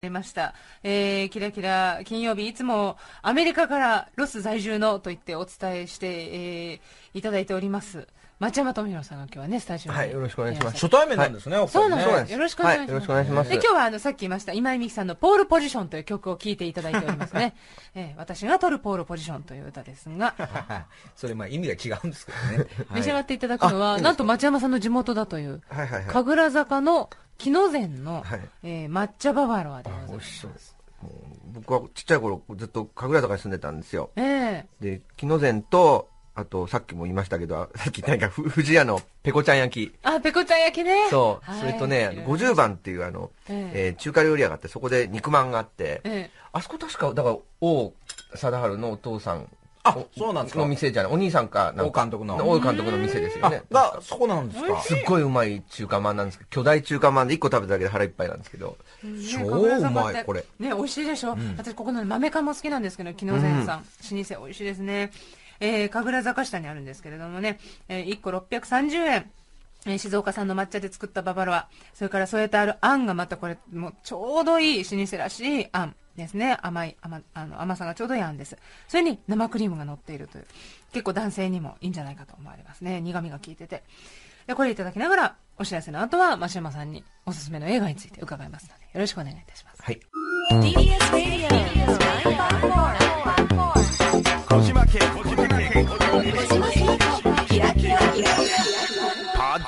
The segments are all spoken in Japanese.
出ました、えー、キラキラ金曜日、いつもアメリカからロス在住のと言ってお伝えして、えー、いただいております。町山富博さんが今日はね、スタジオはい、よろしくお願いします。初対面なんですね、はい、そうなんです。よろしくお願いします。よろしします。今日はあの、さっき言いました、今井美樹さんのポールポジションという曲を聞いていただいておりますね。えー、私が取るポールポジションという歌ですが。それ、まあ意味が違うんですけどね。召し上がっていただくのは、なんと町山さんの地元だという、神楽坂の木の膳の、はい、えー、抹茶ババロアでございます。僕はちっちゃい頃ずっと神楽坂に住んでたんですよ。えー、で、木の膳と、あと、さっきも言いましたけど、さっき何か、富士屋のペコちゃん焼き。あ、ペコちゃん焼きね。そう。はい、それとね、50番っていう、あの、えええー、中華料理屋があって、そこで肉まんがあって、ええ、あそこ確か、だから、王貞治のお父さんあ、そうなんですかの店じゃない。お兄さんか、なんか。大監督の。大監督の店ですよね。が、そうなんですかすっごいうまい中華まんなんですけど、巨大中華まんで1個食べただけで腹いっぱいなんですけど。超うまい、これ。ね、美味しいでしょ。私、ここの豆かも好きなんですけど、木の前さん。老舗美味しいですね。えー、神楽坂下にあるんですけれどもね、えー、1個630円。え静岡産の抹茶で作ったババロア。それから添えてあるあんがまたこれ、もうちょうどいい老舗らしいあん。ですね。甘い、甘、あの、甘さがちょうどいいあんです。それに生クリームが乗っているという。結構男性にもいいんじゃないかと思われますね。苦味が効いてて。で、これいただきながら、お知らせの後は、増山さんにおすすめの映画について伺いますので、よろしくお願いいたします。はい。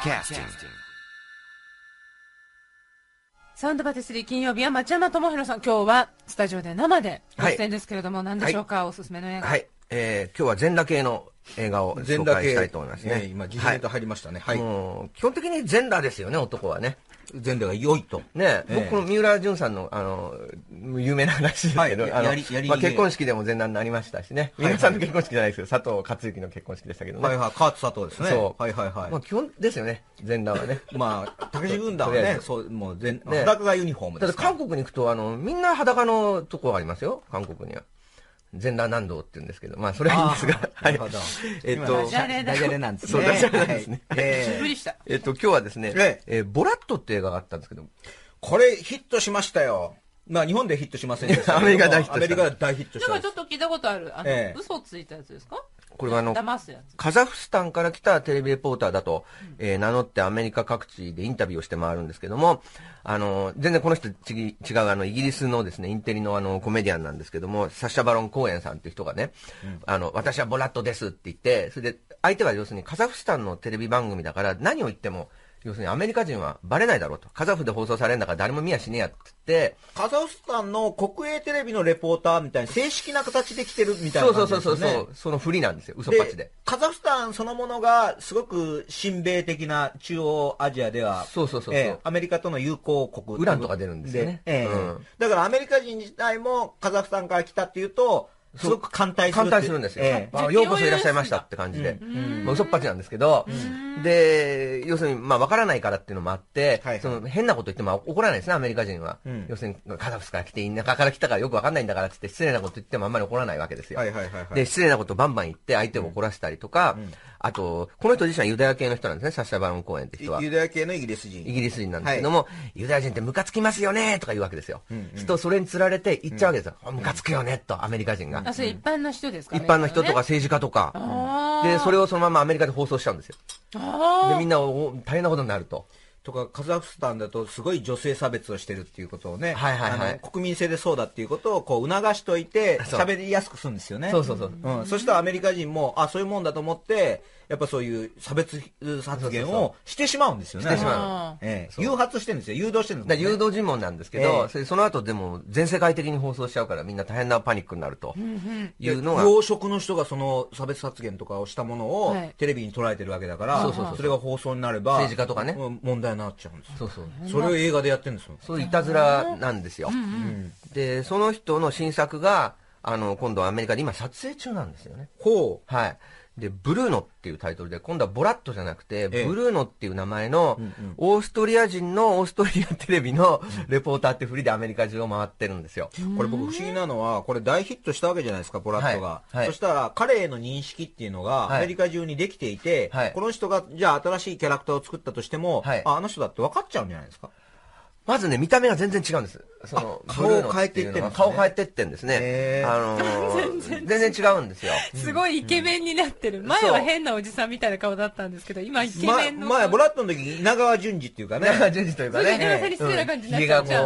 キサウンドバテスリー金曜日は町山智博さん、今日はスタジオで生でご出演ですけれども、はい、何でしょうか、はい、おすすめの映画。はい、えー、今日は全裸系の映画を紹介したいと思いますね。えー、今、入りましたね。はい、はい、基本的に全裸ですよね、男はね。前例が良いと。ね、えー、僕、この三浦淳さんの、あの、有名な話ですけど、はい、あの、まあ、結婚式でも前段になりましたしね、三浦さんの結婚式じゃないですけど、佐藤克之の結婚式でしたけどね。はいはい、カ佐藤ですね。そう。はいはいはい。まあ、基本ですよね、前段はね。まあ、武志軍団はね、そう、もう全、裸がユニフォームですから。だ韓国に行くと、あの、みんな裸のとこありますよ、韓国には。全裸南道って言うんですけど、まあ、それはいいんですが、はい。えっと、ダジャレなんですね。ダジャレなんですね。えっ、ー、えっと、今日はですね、ええー、ボラットって映画があったんですけど、これヒットしましたよ。まあ、日本でヒットしませんでしたアメリカ大ヒットした。アメリカ大ヒットした。なんかちょっと聞いたことある。あの、え嘘ついたやつですかこれはあの、カザフスタンから来たテレビレポーターだと、うん、えー、名乗ってアメリカ各地でインタビューをして回るんですけども、あの、全然この人ち違う、あの、イギリスのですね、インテリのあの、コメディアンなんですけども、サッシャ・バロン・コーエンさんっていう人がね、うん、あの、私はボラットですって言って、それで、相手は要するにカザフスタンのテレビ番組だから、何を言っても、要するにアメリカ人はバレないだろうと。カザフで放送されるんだから誰も見やしねえやってってカザフスタンの国営テレビのレポーターみたいな正式な形で来てるみたいな、ね、そうそうそうそう。そのふりなんですよ。嘘っぱちでカザフスタンそのものがすごく親米的な中央アジアでは、そうそうそう、えー、アメリカとの友好国。ウランとか出るんですよね。えー、うん、だからアメリカ人自体もカザフスタンから来たっていうと、すごく歓待する。するんですよ。ええ、あようこそいらっしゃいましたって感じで。まあ、嘘っぱちなんですけど、で、要するに、まあ、わからないからっていうのもあって、その変なこと言っても怒らないですね、アメリカ人は。要するに、カザフスから来て、田舎から来たからよくわかんないんだからってって、失礼なこと言ってもあんまり怒らないわけですよ。で、失礼なことバンバン言って、相手を怒らせたりとか、あと、この人自身はユダヤ系の人なんですね、サッシャ・バロン公演って人は。ユダヤ系のイギリス人。イギリス人なんですけども、はい、ユダヤ人ってムカつきますよねとか言うわけですよ。うんうん、それにつられて行っちゃうわけですよ。うん、ムカつくよねと、アメリカ人が。あ、それ一般の人ですか、ね、一般の人とか政治家とか。で、それをそのままアメリカで放送しちゃうんですよ。で、みんな大変なことになると。とかカザフスタンだとすごい女性差別をしてるっていうことをね、はいはいはい、あの国民性でそうだっていうことをこう促しといて喋りやすくするんですよねそうそうそう、うん、そしたらアメリカ人もあそういうもんだと思ってやっぱそういう差別発言をしてしまうんですよね。誘発してるんですよ。誘導してるんです、ね、誘導尋問なんですけど、えー、その後でも全世界的に放送しちゃうからみんな大変なパニックになるというのが。養殖の人がその差別発言とかをしたものをテレビに捉えてるわけだから、はい、それが放送になれば、政治家とかね。問題になっちゃうんですそうそう。それを映画でやってるんですよ。そういたずらなんですよ。うんうん、で、その人の新作が、あの、今度アメリカで今撮影中なんですよね。ほう。はい。で、ブルーノっていうタイトルで、今度はボラットじゃなくて、ブルーノっていう名前の、オーストリア人のオーストリアテレビのレポーターって振りでアメリカ中を回ってるんですよ。これ僕不思議なのは、これ大ヒットしたわけじゃないですか、ボラットが。はいはい、そしたら、彼への認識っていうのが、アメリカ中にできていて、はい、この人が、じゃあ新しいキャラクターを作ったとしても、あ、あの人だって分かっちゃうんじゃないですか。まずね、見た目が全然違うんです。その、顔を変えていってる顔変えていってんですね。あのー、全然違うんですよ。すごいイケメンになってる。前は変なおじさんみたいな顔だったんですけど、今イケメンの。前、ボラットの時、稲川淳二っていうかね。稲川淳二というかね。稲川さん失礼な感じになっちゃ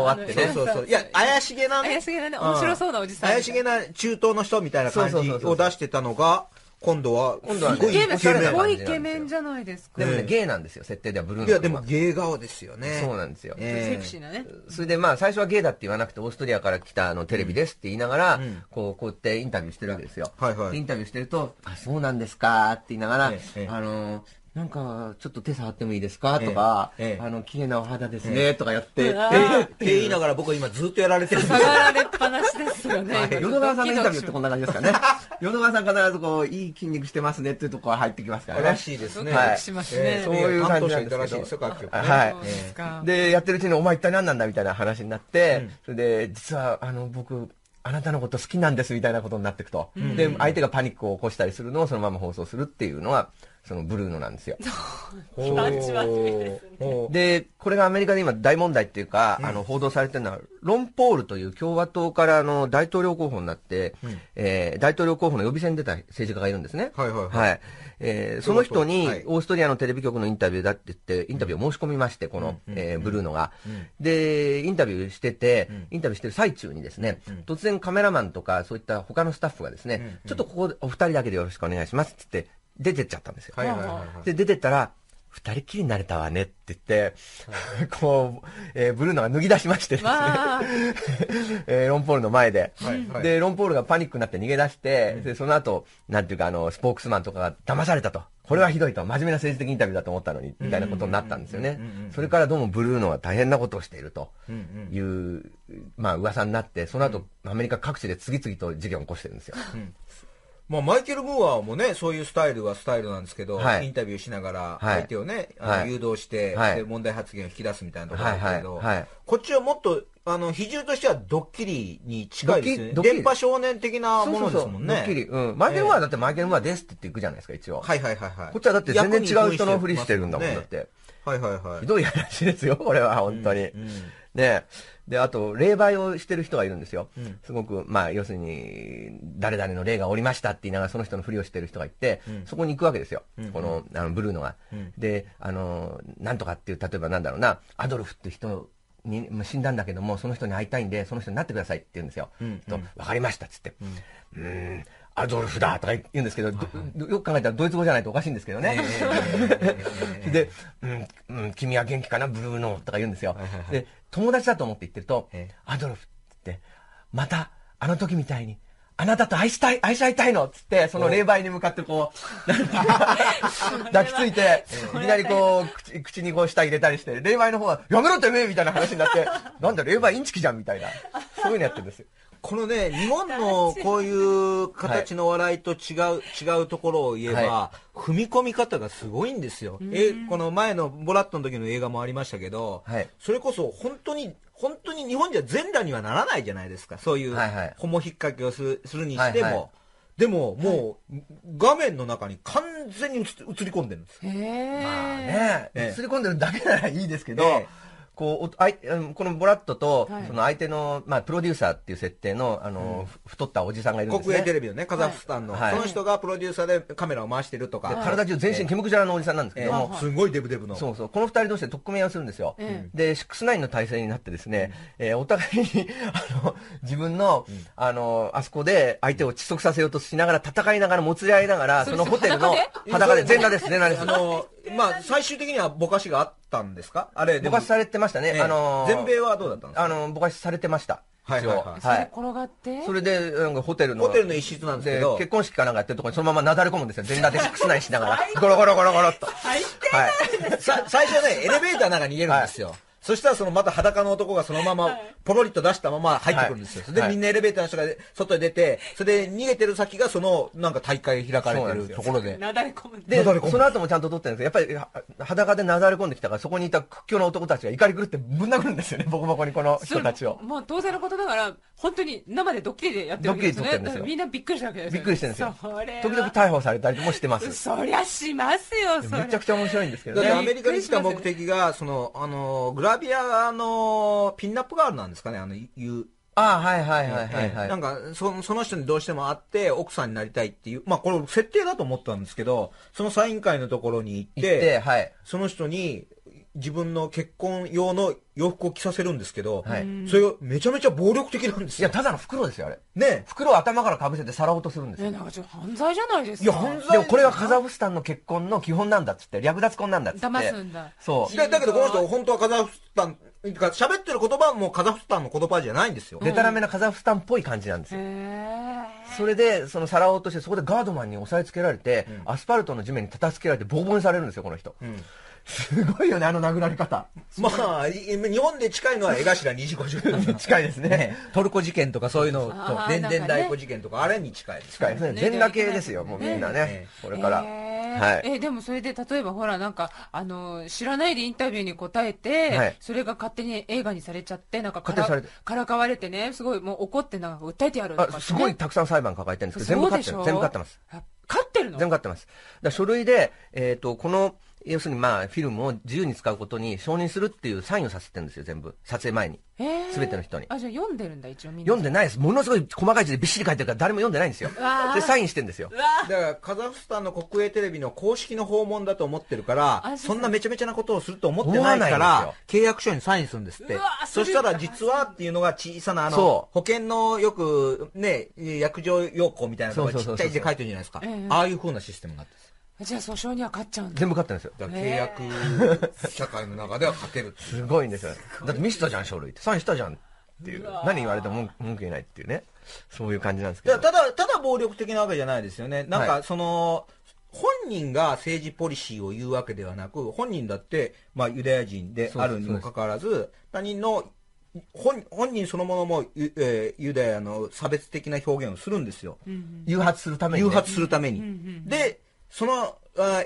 う。いや、怪しげなね。怪しげなね、面白そうなおじさん。怪しげな中東の人みたいな感じを出してたのが、今度は、今度はねすごいイケメン。イケメンじゃないですか。でもね、ゲイなんですよ、設定ではブルーの。いや、でもゲイ顔ですよね。そうなんですよ。えセクシーなね。それでまあ、最初はゲイだって言わなくて、オーストリアから来たあのテレビですって言いながら、うん、こう、こうやってインタビューしてるわけですよ。はいはい。インタビューしてると、あ、そうなんですかって言いながら、あのなんか、ちょっと手触ってもいいですかとか、ええ、あの、綺麗なお肌ですね、とかやって、って言いながら僕は今ずっとやられてるんですよ。られっぱなしですよね。淀川さんのインタビューってこんな感じですかね。淀川さん必ずこう、いい筋肉してますねっていうところ入ってきますからね。らしいですね。はい。しますね。そういう感じなんですけど。はい。で、やってるうちにお前一体何なんだみたいな話になって、それで、実は、あの、僕、あなたのこと好きなんですみたいなことになっていくと。で、相手がパニックを起こしたりするのをそのまま放送するっていうのは、そのブルーのなんですよ。で、これがアメリカで今大問題っていうか、あの、報道されてるのは、ロンポールという共和党からの大統領候補になって、え大統領候補の予備選に出た政治家がいるんですね。はいはいはい。えその人に、オーストリアのテレビ局のインタビューだって言って、インタビューを申し込みまして、この、えブルーノが、で、インタビューしてて、インタビューしてる最中にですね、突然カメラマンとか、そういった他のスタッフがですね、ちょっとここお二人だけでよろしくお願いしますってって、出てっちゃったんですよ。はいはいはい、で、出てったら、二人きりになれたわねって言って、はい、こう、えー、ブルーノが脱ぎ出しましてですね、えー、ロンポールの前で、はいはい、で、ロンポールがパニックになって逃げ出して、で、その後、なんていうか、あの、スポークスマンとかが騙されたと。これはひどいと。真面目な政治的インタビューだと思ったのに、みたいなことになったんですよね。それからどうもブルーノは大変なことをしているという、うんうん、まあ噂になって、その後、アメリカ各地で次々と事件を起こしてるんですよ。うんまあ、マイケル・ムーアもね、そういうスタイルはスタイルなんですけど、はい、インタビューしながら、相手をね、はい、誘導して、はい、で問題発言を引き出すみたいなところすけど、こっちはもっと、あの、比重としてはドッキリに近いですね。電波少年的なものですもんね。そうそうそうドッキリ。うん。マイケル・ムーアだってマイケル・ムーアですって言っていくじゃないですか、一応。はいはいはいはい。こっちはだって全然違う人のふりしてるんだもん、ね、だって。はいはいはい。ひどい話ですよ、これは、本当に。うん、うんで、で、あと、霊媒をしてる人がいるんですよ。うん、すごく、まあ、要するに、誰々の霊がおりましたって言いながら、その人のふりをしてる人がいて、うん、そこに行くわけですよ。うん、この、あの、ブルーノが。で、あの、なんとかっていう、例えばなんだろうな、アドルフって人に死んだんだけども、その人に会いたいんで、その人になってくださいって言うんですよ。うんと、わかりましたっつって。うん、うんアドルフだとか言うんですけど、よく考えたらドイツ語じゃないとおかしいんですけどね。で、うん、うん、君は元気かな、ブルーノーとか言うんですよ。で、友達だと思って言ってると、アドルフって、また、あの時みたいに、あなたと愛したい、愛し合いたいのっつって、その霊媒に向かってこう、抱きついて、いきなりこう、口口にこう舌入れたりして、霊媒の方は、やめろってめえみたいな話になって、なんだ霊媒インチキじゃんみたいな、そういうのやってるんですよ。このね、日本のこういう形の笑いと違う、違うところを言えば、はい、踏み込み方がすごいんですよ。え、この前のボラットの時の映画もありましたけど、はい、それこそ本当に、本当に日本じゃ全裸にはならないじゃないですか。そういう、ホモ引っ掛けをするするにしても。はいはいでも、もう、画面の中に完全に映り込んでるんですよ。まあね、映り込んでるだけならいいですけど、えーこう、あいこのボラットと、その相手の、まあ、プロデューサーっていう設定の、あの、太ったおじさんがいるんです国営テレビのね、カザフスタンの、その人がプロデューサーでカメラを回してるとか。体中全身毛むくじゃらのおじさんなんですけども。すごいデブデブの。そうそう。この二人同士で特命をするんですよ。で、シックスナインの体制になってですね、え、お互いに、あの、自分の、あの、あそこで相手を窒息させようとしながら、戦いながら、もつれ合いながら、そのホテルの、裸で、全裸です、全裸です。まあ、最終的にはぼかしがあったんですかあれ、ぼかしされてましたね。あの全米はどうだったんですかあのぼかしされてました。はい、はいはいそれ転がってそれで、なんかホテルの。ホテルの一室なんですけど。結婚式かなんかやってるとこにそのままなだれ込むんですよ。全裸で室内しながら。ゴロゴロゴロゴロっと。はい。最初ね、エレベーターなんに逃げるんですよ。そしたらそのまた裸の男がそのままポロリと出したまま入ってくるんですよ。はい、で、はい、みんなエレベーターの人が外へ出て、それで逃げてる先がそのなんか大会開かれてるところで。なだれ込むで、その後もちゃんと撮ってるんですけど、やっぱり裸でなだれ込んできたから、そこにいた屈強な男たちが怒り狂ってぶん殴るんですよね、ボコボコにこの人たちを。もう当然のことだから、本当に生でドッキリでやってるわけですよね。ドッキリ撮ってるんですよ。みんなびっくりしたわけですよ、ね。びっくりしてるんですよ。時々逮捕されたりもしてます。そりゃしますよ、それ。めちゃくちゃ面白いんですけどね。アメリカに来た目的が、その、あの、グラビアのピンナップガールなんですかね、あの、言う。ああ、はいはいはいはい、はい、なんかそ、その人にどうしても会って、奥さんになりたいっていう、まあこれ設定だと思ったんですけど、そのサイン会のところに行って、ってはい、その人に、自分の結婚用の洋服を着させるんですけど、はい、それがめちゃめちゃ暴力的なんですよ。いや、ただの袋ですよ、あれ。ね袋を頭からかぶせてさらおうとするんですよ。え、なんかちょっと犯罪じゃないですか。いや、犯罪でもこれはカザフスタンの結婚の基本なんだっつって、略奪婚なんだっつって。騙すんだ。そう。で、だけどこの人、本当はカザフスタン、喋ってる言葉はもうカザフスタンの言葉じゃないんですよ。でたらめなカザフスタンっぽい感じなんですよ。それで、そのさらおうとして、そこでガードマンに押さえつけられて、うん、アスファルトの地面にたたつけられて、ボーボーにされるんですよ、この人。うんすごいよね、あの殴られ方。まあ、日本で近いのは江頭2時50分。に 近いですね、ね、トルコ事件とかそういうのと、でん大ん太事件とか、あれに近いです。近いですね。全裸系ですよ、もうみんなね。これから。はい、えでもそれで例えばほらなんかあの知らないでインタビューに答えて、はい、それが勝手に映画にされちゃってなんかからかわれてねすごいもう怒ってなんか訴えてやるとか、ね、すごいたくさん裁判抱えてるんですけど全部勝ってま全部勝ってます勝ってるの全部勝ってますだ書類でえっ、ー、とこの要するにまあ、フィルムを自由に使うことに承認するっていうサインをさせてるんですよ、全部。撮影前に。すべての人に。あ、じゃあ読んでるんだ、一応みんな。読んでないです。ものすごい細かい字でびっしり書いてるから誰も読んでないんですよ。で、サインしてんですよ。だから、カザフスタンの国営テレビの公式の訪問だと思ってるから、そんなめちゃめちゃなことをすると思ってないから、契約書にサインするんですって。そしたら、実はっていうのが小さな、あの、保険のよく、ね、約定要項みたいなのがちっちゃい字で書いてるじゃないですか。ああいうふうなシステムになってるす。じゃあ訴訟には勝っちゃうんだ全部勝ってるんですよ契約社会の中では勝てるてすごいんですよだって見せたじゃん書類ってサインしたじゃんっていう何言われても文句言えないっていうねそういう感じなんですけどただただ暴力的なわけじゃないですよねなんかその、はい本人が政治ポリシーを言うわけではなく、本人だって、まあ、ユダヤ人であるにもかかわらず、他人の本本人そのものもユ,、えー、ユダヤの差別的な表現をするんですよ。うんうん、誘発するために、ね、誘発するために。うんうんうん、で、その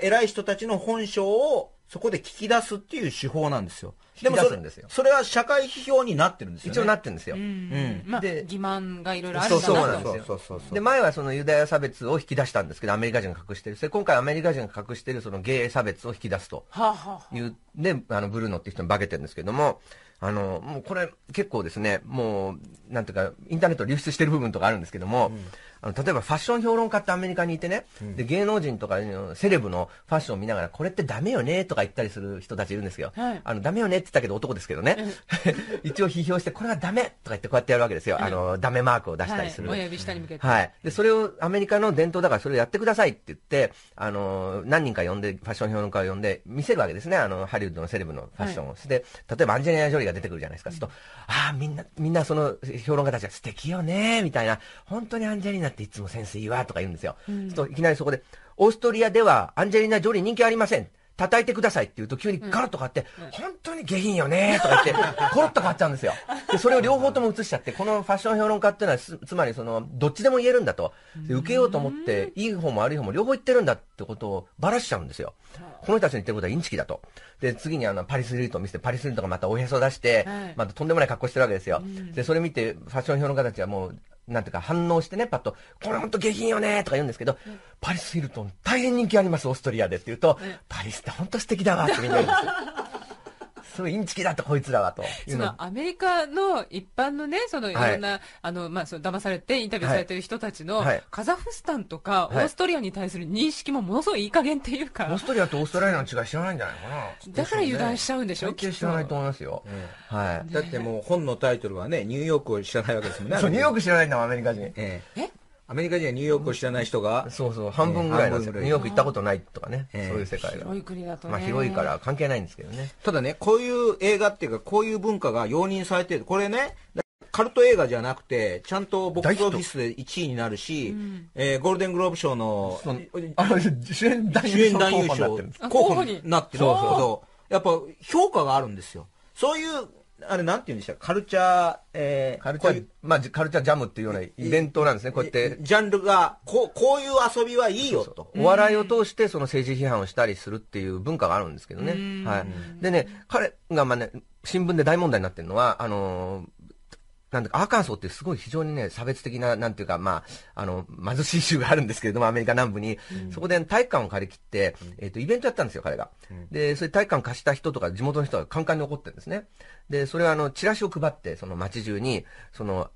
偉い人たちの本性をそこで聞き出すっていう手法なんですよ。でもそれそれは社会批評になってるんですよ、ね、一応なってるんですよ。うん、まあ、で欺瞞がいろいろあるんだそうなんですよ。で、前はそのユダヤ差別を引き出したんですけど、アメリカ人が隠してる。で、今回アメリカ人が隠してるそのゲイ差別を引き出すという、はあはあ、で、あの、ブルーノっていう人に化けてるんですけども、あの、もうこれ結構ですね、もう、なんていうか、インターネット流出してる部分とかあるんですけども、うんあの、例えばファッション評論家ってアメリカにいてね、うん、で、芸能人とかセレブのファッションを見ながら、これってダメよねとか言ったりする人たちいるんですけはい、あの、ダメよねって言ったけど男ですけどね。一応批評して、これはダメとか言ってこうやってやるわけですよ。あの、ダメマークを出したりする。はい、指下に向けて。はい。で、それをアメリカの伝統だからそれをやってくださいって言って、あの、何人か呼んで、ファッション評論家を呼んで、見せるわけですね。あの、ハリウッドのセレブのファッションを。はい、で、例えばアンジェリーナ・ジョリーが出てくるじゃないですか。すると、ああ、みんな、みんなその評論家たちは素敵よねみたいな、本当にアンジェリーナだっていつもいいわとか言うんですよ。うん、といきなりそこで、オーストリアではアンジェリーナ・ジョリー人気ありません。叩いてくださいって言うと急にガラッと変わって、うん、本当に下品よねとか言って、コロッと変わっちゃうんですよ。で、それを両方とも映しちゃって、このファッション評論家っていうのは、つまりその、どっちでも言えるんだと。受けようと思って、いい方も悪い方も両方言ってるんだってことをばらしちゃうんですよ。この人たちの言ってることはインチキだと。で、次にあの、パリスリートを見せて、パリスリートがまたおへそ出して、またとんでもない格好してるわけですよ。で、それ見て、ファッション評論家たちはもう、なんていうか反応してね、パッと、これ本当下品よねとか言うんですけど、うん、パリス・ヒルトン大変人気あります、オーストリアでって言うと、うん、パリスって本当素敵だわってみんな言うんですよ。そのインチキだとこいつらはとそのアメリカの一般のねそのいろんな、はい、あのまあその騙されてインタビューされてる人たちの、カザフスタンとか、オーストリアに対する認識もものすごいいい加減っていうか、はい、オーストリアとオーストラリアの違い知らないんじゃないかなだから油断しちゃうんでしょう、ね、知らないと思いますよ、うん、はい、だってもう本のタイトルはねニューヨークを知らないわけですもんねニューヨーク知らないんだアメリカ人、えええアメリカ人はニューヨークを知らない人が、そうそう、半分ぐらいなんですよ、ニューヨーク行ったことないとかね、そういう世界が。広い国だとまあ広いから関係ないんですけどね。ただね、こういう映画っていうか、こういう文化が容認されてる。これね、カルト映画じゃなくて、ちゃんとボックスオフィスで1位になるし、えー、ゴールデングローブ賞の、あの主演男優賞候補になってるんですけど、やっぱ評価があるんですよ。そういうあれ、なんて言うんでしたカルチャー、えー、カルチャー、まあ、カルチャージャムっていうようなイベントなんですね、こうやって。ジャンルが、こう、こういう遊びはいいよと。そうそうお笑いを通して、その政治批判をしたりするっていう文化があるんですけどね。はい。でね、彼が、まあね、新聞で大問題になってるのは、あのーなんだか、アーカンソーってすごい非常にね、差別的な、なんていうか、まあ、あの、貧しい州があるんですけれども、アメリカ南部に、うん、そこで体育館を借り切って、えっ、ー、と、イベントやったんですよ、彼が。うん、で、それ体育館貸した人とか、地元の人がカンカンに怒ってるんですね。で、それはあの、チラシを配って、その街中に、その、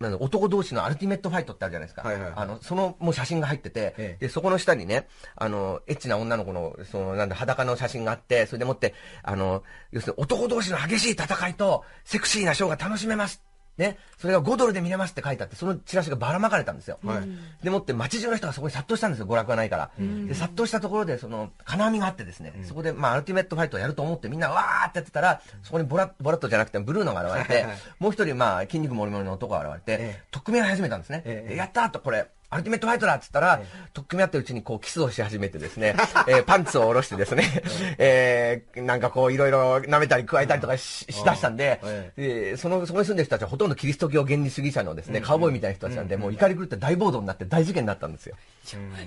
男同士のアルティメットファイトってあるじゃないですか。はいはい、あの、その、もう写真が入ってて、ええ、で、そこの下にね、あの、エッチな女の子の、その、なんだ、裸の写真があって、それでもって、あの、要するに男同士の激しい戦いと、セクシーなショーが楽しめますね、それが5ドルで見れますって書いてあって、そのチラシがばらまかれたんですよ。はい、でもって街中の人がそこに殺到したんですよ、娯楽がないから。で、殺到したところで、その、金網があってですね、うん、そこで、まあ、アルティメットファイトをやると思ってみんなわーってやってたら、そこにボラボラッとじゃなくてブルーノが現れて、もう一人、まあ、筋肉もりもりの男が現れて、ええ、特命を始めたんですね。ええ、やったーと、これ、アルティメットファイトだっつったら、とっくみ合ってるうちにこうキスをし始めてですね、えー、パンツを下ろしてですね、えー、なんかこういろいろ舐めたり加えたりとかししだしたんで、えー、その、そこに住んでる人たちはほとんどキリスト教原理主義者のですね、カウボーイみたいな人たちなんで、もう怒り狂って大暴動になって大事件になったんですよ。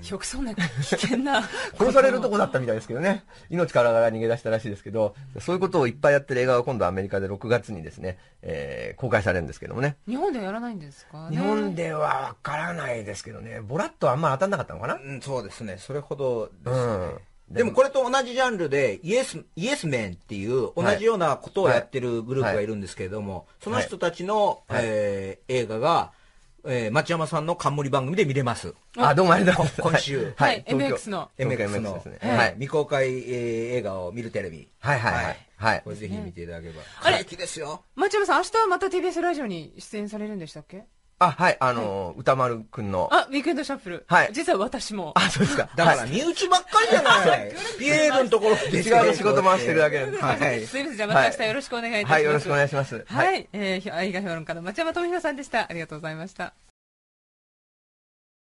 よくそんな危険な。殺されるとこだったみたいですけどね、命からがら逃げ出したらしいですけど、そういうことをいっぱいやってる映画が今度アメリカで6月にですね、えー、公開されるんですけどもね。日本ではやらないんですか、ね、日本ではわからないですけどけどね、ボラッとあんま当たんなかったのかな、うん、そうですね、それほどですね。うんでもこれと同じジャンルで、イエス、イエスメンっていう同じようなことをやってるグループがいるんですけれども、その人たちの、はい、えー、映画が、えー、町山さんの冠番組で見れます。あ、どうもありがとう今週。はい、MX の。MX の。はい。未公開、えー、映画を見るテレビ。はいはいはい。はい。これぜひ見ていただければ。あれですよ。町山さん、明日はまた TBS ラジオに出演されるんでしたっけあ、はい、あの歌丸くんの。あ、ウィークエンドシャッフル。はい。実は私も。あ、そうですか。だから、身内ばっかりじゃない。ピエールのところ、違うの仕事回してるだけで。はい。すみません、じゃあまた明日よろしくお願いいたします。はい、よろしくお願いします。はい。え愛映画評論家の町山智博さんでした。ありがとうございました。